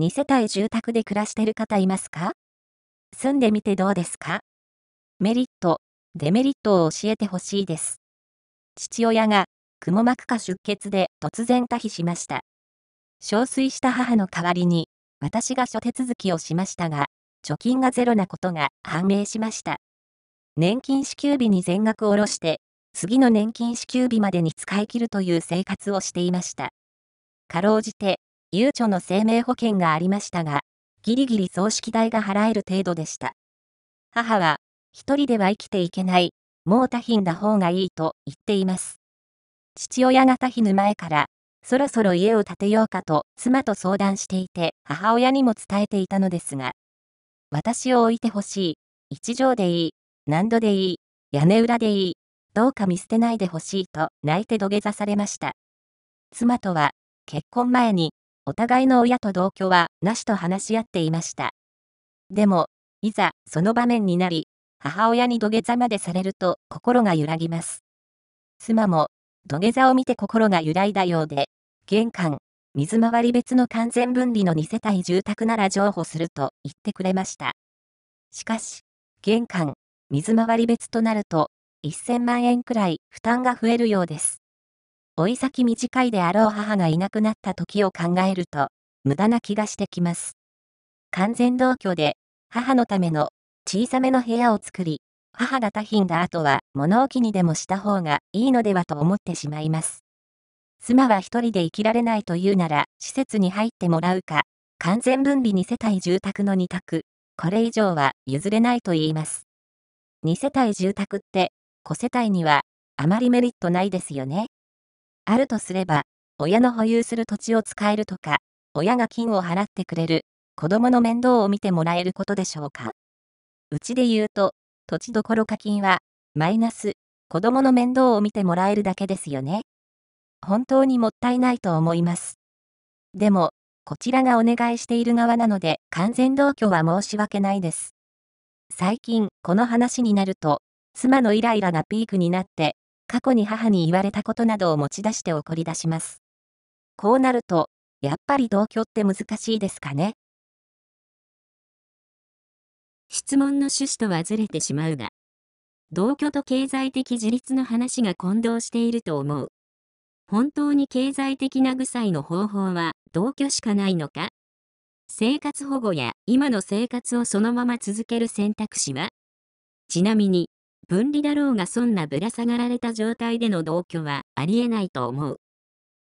2世帯住宅で暮らしてる方いますか住んでみてどうですかメリット、デメリットを教えてほしいです。父親が、くも膜下出血で突然多避しました。憔悴した母の代わりに、私が諸手続きをしましたが、貯金がゼロなことが判明しました。年金支給日に全額下ろして、次の年金支給日までに使い切るという生活をしていました。かろうじて、ゆうちょの生命保険がありましたが、ギリギリ葬式代が払える程度でした。母は、一人では生きていけない、もう他品な方がいいと言っています。父親が他品ぬ前から、そろそろ家を建てようかと妻と相談していて、母親にも伝えていたのですが、私を置いてほしい、一畳でいい、何度でいい、屋根裏でいい、どうか見捨てないでほしいと泣いて土下座されました。妻とは、結婚前にお互いの親と同居はなしと話し合っていました。でも、いざその場面になり、母親に土下座までされると心が揺らぎます。妻も土下座を見て心が揺らいだようで、玄関、水回り別の完全分離の2世帯住宅なら譲歩すると言ってくれました。しかし、玄関、水回り別となると、1000万円くらい負担が増えるようです。追い先短いであろう母がいなくなった時を考えると、無駄な気がしてきます。完全同居で、母のための小さめの部屋を作り、母が多品だ後は物置にでもした方がいいのではと思ってしまいます。妻は一人で生きられないというなら、施設に入ってもらうか、完全分離2世帯住宅の2択、これ以上は譲れないと言います。2世帯住宅って、子世帯にはあまりメリットないですよね。あるとすれば、親の保有する土地を使えるとか、親が金を払ってくれる、子供の面倒を見てもらえることでしょうか。うちで言うと、土地どころか金は、マイナス、子供の面倒を見てもらえるだけですよね。本当にもったいないと思います。でも、こちらがお願いしている側なので、完全同居は申し訳ないです。最近、この話になると、妻のイライラがピークになって、過去に母に言われたことなどを持ち出して怒り出します。こうなると、やっぱり同居って難しいですかね。質問の趣旨とはずれてしまうが、同居と経済的自立の話が混同していると思う。本当に経済的な具材の方法は同居しかないのか生活保護や今の生活をそのまま続ける選択肢はちなみに分離だろうがそんなぶら下がられた状態での同居はありえないと思う。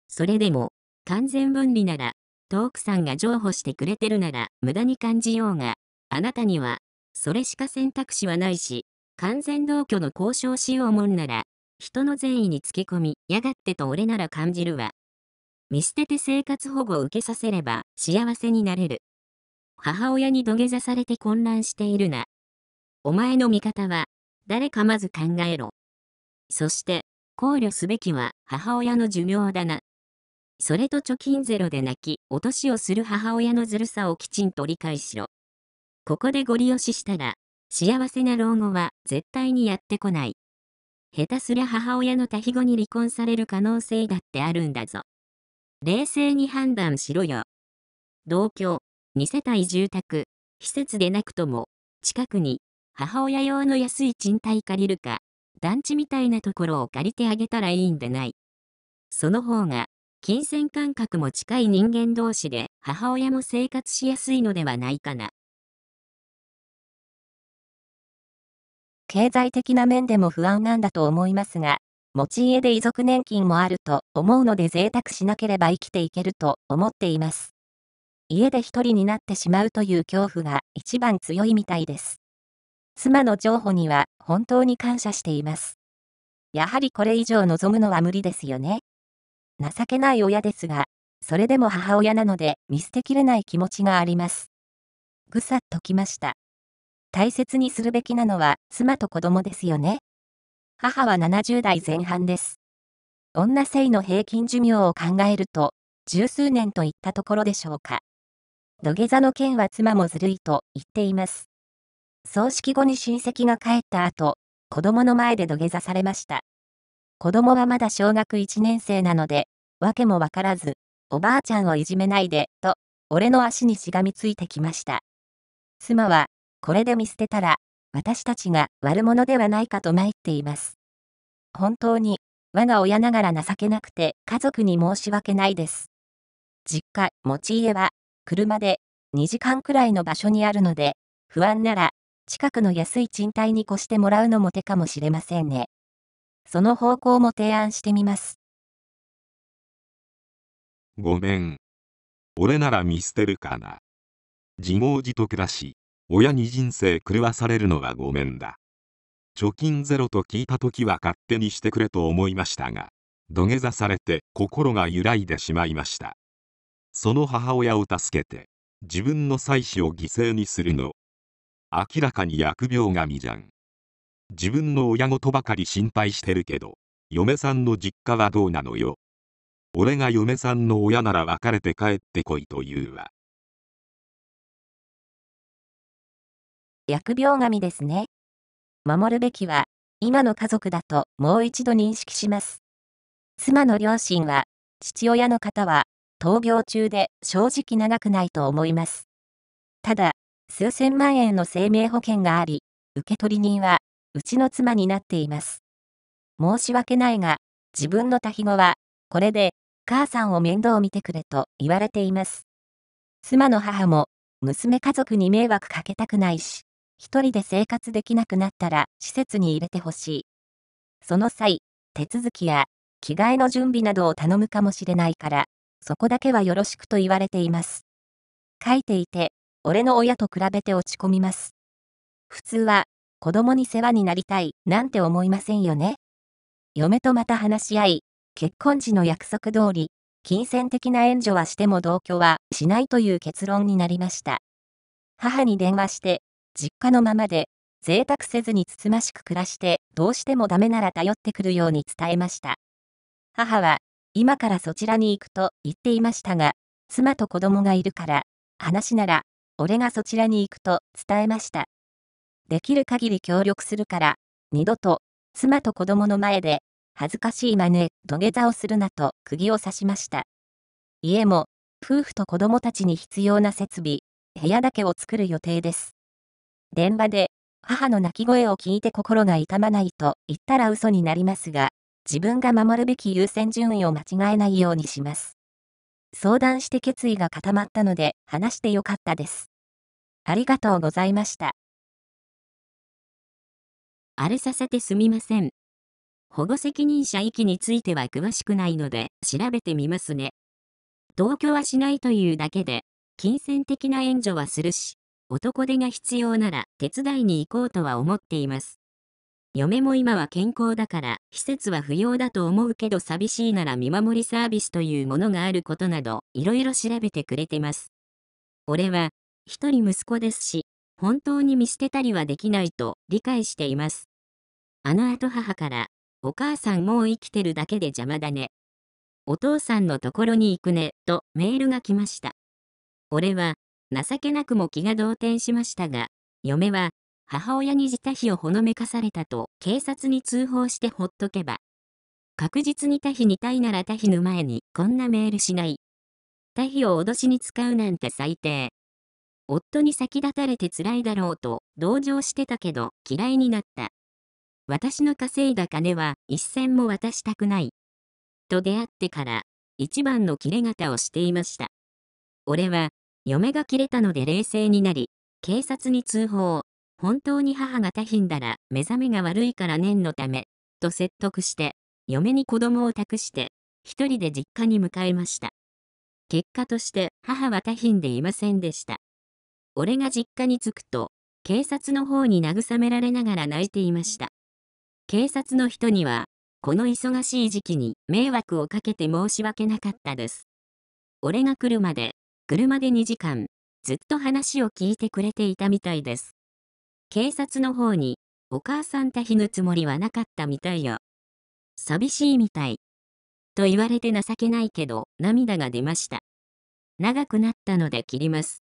それでも、完全分離なら、トークさんが譲歩してくれてるなら無駄に感じようが、あなたには、それしか選択肢はないし、完全同居の交渉しようもんなら、人の善意につけ込み、やがってと俺なら感じるわ。見捨てて生活保護を受けさせれば幸せになれる。母親に土下座されて混乱しているな。お前の味方は誰かまず考えろ。そして、考慮すべきは母親の寿命だな。それと貯金ゼロで泣き、落としをする母親のずるさをきちんと理解しろ。ここでご利用ししたら、幸せな老後は絶対にやってこない。下手すりゃ母親の多肥後に離婚される可能性だってあるんだぞ。冷静に判断しろよ。同居、2世帯住宅、施設でなくとも、近くに母親用の安い賃貸借りるか、団地みたいなところを借りてあげたらいいんでない。その方が、金銭感覚も近い人間同士で母親も生活しやすいのではないかな。経済的な面でも不安なんだと思いますが、持ち家で遺族年金もあると思うので贅沢しなければ生きていけると思っています。家で一人になってしまうという恐怖が一番強いみたいです。妻の譲歩には本当に感謝しています。やはりこれ以上望むのは無理ですよね。情けない親ですが、それでも母親なので見捨てきれない気持ちがあります。ぐさっときました。大切にするべきなのは妻と子供ですよね。母は70代前半です。女性の平均寿命を考えると、十数年といったところでしょうか。土下座の件は妻もずるいと言っています。葬式後に親戚が帰った後、子供の前で土下座されました。子供はまだ小学1年生なので、わけもわからず、おばあちゃんをいじめないで、と、俺の足にしがみついてきました。妻は、これで見捨てたら、私たちが悪者ではないかと参っています。本当に、我が親ながら情けなくて家族に申し訳ないです。実家、持ち家は、車で2時間くらいの場所にあるので、不安なら近くの安い賃貸に越してもらうのも手かもしれませんね。その方向も提案してみます。ごめん。俺なら見捨てるかな。自業自得だし、親に人生狂わされるのはごめんだ。貯金ゼロと聞いた時は勝手にしてくれと思いましたが、土下座されて心が揺らいでしまいました。その母親を助けて、自分の妻子を犠牲にするの、明らかに疫病神じゃん自分の親ごとばかり心配してるけど嫁さんの実家はどうなのよ俺が嫁さんの親なら別れて帰ってこいと言うわ疫病神ですね守るべきは今の家族だともう一度認識します妻の両親は父親の方は闘病中で正直長くないと思いますただ数千万円の生命保険があり、受取人は、うちの妻になっています。申し訳ないが、自分の多対語は、これで、母さんを面倒見てくれと言われています。妻の母も、娘家族に迷惑かけたくないし、一人で生活できなくなったら施設に入れてほしい。その際、手続きや着替えの準備などを頼むかもしれないから、そこだけはよろしくと言われています。書いていて、俺の親と比べて落ち込みます。普通は、子供に世話になりたい、なんて思いませんよね。嫁とまた話し合い、結婚時の約束通り、金銭的な援助はしても同居はしないという結論になりました。母に電話して、実家のままで、贅沢せずにつつましく暮らして、どうしてもダメなら頼ってくるように伝えました。母は、今からそちらに行くと言っていましたが、妻と子供がいるから、話なら俺がそちらに行くと伝えました。できる限り協力するから、二度と、妻と子供の前で、恥ずかしい真似、土下座をするなと釘を刺しました。家も、夫婦と子供たちに必要な設備、部屋だけを作る予定です。電話で、母の泣き声を聞いて心が痛まないと言ったら嘘になりますが、自分が守るべき優先順位を間違えないようにします。相談して決意が固まったので話してよかったです。ありがとうございました。荒れさせてすみません。保護責任者遺棄については詳しくないので調べてみますね。同居はしないというだけで、金銭的な援助はするし、男手が必要なら手伝いに行こうとは思っています。嫁も今は健康だから、施設は不要だと思うけど寂しいなら見守りサービスというものがあることなど、いろいろ調べてくれてます。俺は、一人息子ですし、本当に見捨てたりはできないと理解しています。あの後母から、お母さんもう生きてるだけで邪魔だね。お父さんのところに行くね、とメールが来ました。俺は、情けなくも気が動転しましたが、嫁は、母親に自他非をほのめかされたと警察に通報してほっとけば。確実に他非にたいなら他非の前にこんなメールしない。他非を脅しに使うなんて最低。夫に先立たれて辛いだろうと同情してたけど嫌いになった。私の稼いだ金は一銭も渡したくない。と出会ってから一番の切れ方をしていました。俺は嫁が切れたので冷静になり、警察に通報。本当に母が多品だら目覚めが悪いから念のため、と説得して、嫁に子供を託して、一人で実家に向かいました。結果として母は多品でいませんでした。俺が実家に着くと、警察の方に慰められながら泣いていました。警察の人には、この忙しい時期に迷惑をかけて申し訳なかったです。俺が来るまで、車で2時間、ずっと話を聞いてくれていたみたいです。警察の方に、お母さんたひぬつもりはなかったみたいよ。寂しいみたい。と言われて情けないけど、涙が出ました。長くなったので切ります。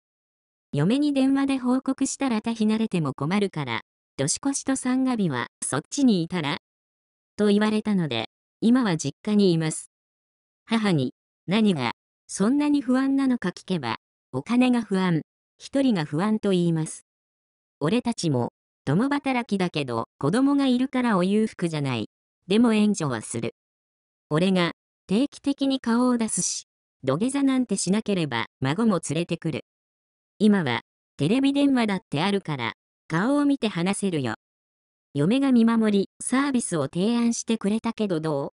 嫁に電話で報告したらたひなれても困るから、年越しと三が日はそっちにいたらと言われたので、今は実家にいます。母に、何が、そんなに不安なのか聞けば、お金が不安、一人が不安と言います。俺たちも、共働きだけど子供がいるからお裕福じゃない。でも援助はする。俺が、定期的に顔を出すし、土下座なんてしなければ孫も連れてくる。今は、テレビ電話だってあるから、顔を見て話せるよ。嫁が見守り、サービスを提案してくれたけどど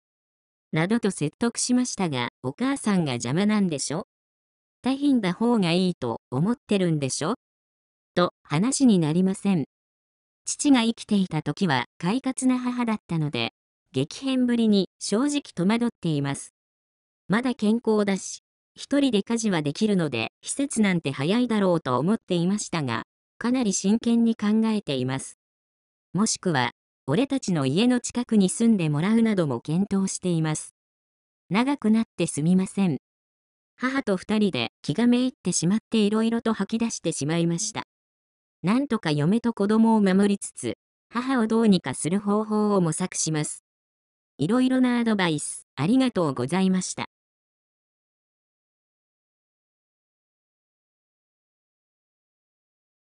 うなどと説得しましたが、お母さんが邪魔なんでしょ大変だ方がいいと思ってるんでしょと話になりません。父が生きていた時は快活な母だったので、激変ぶりに正直戸惑っています。まだ健康だし、一人で家事はできるので、施設なんて早いだろうと思っていましたが、かなり真剣に考えています。もしくは、俺たちの家の近くに住んでもらうなども検討しています。長くなってすみません。母と二人で気がめいってしまっていろいろと吐き出してしまいました。なんとか嫁と子供を守りつつ、母をどうにかする方法を模索します。いろいろなアドバイス、ありがとうございました。